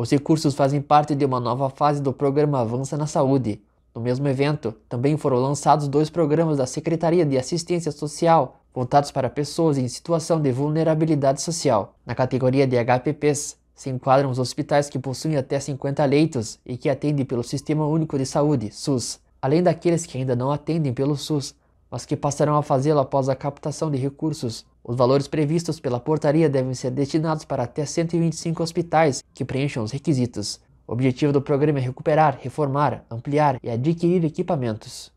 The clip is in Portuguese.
Os recursos fazem parte de uma nova fase do programa Avança na Saúde. No mesmo evento, também foram lançados dois programas da Secretaria de Assistência Social, voltados para pessoas em situação de vulnerabilidade social. Na categoria de HPPs, se enquadram os hospitais que possuem até 50 leitos e que atendem pelo Sistema Único de Saúde, SUS, além daqueles que ainda não atendem pelo SUS, mas que passarão a fazê-lo após a captação de recursos os valores previstos pela portaria devem ser destinados para até 125 hospitais que preencham os requisitos. O objetivo do programa é recuperar, reformar, ampliar e adquirir equipamentos.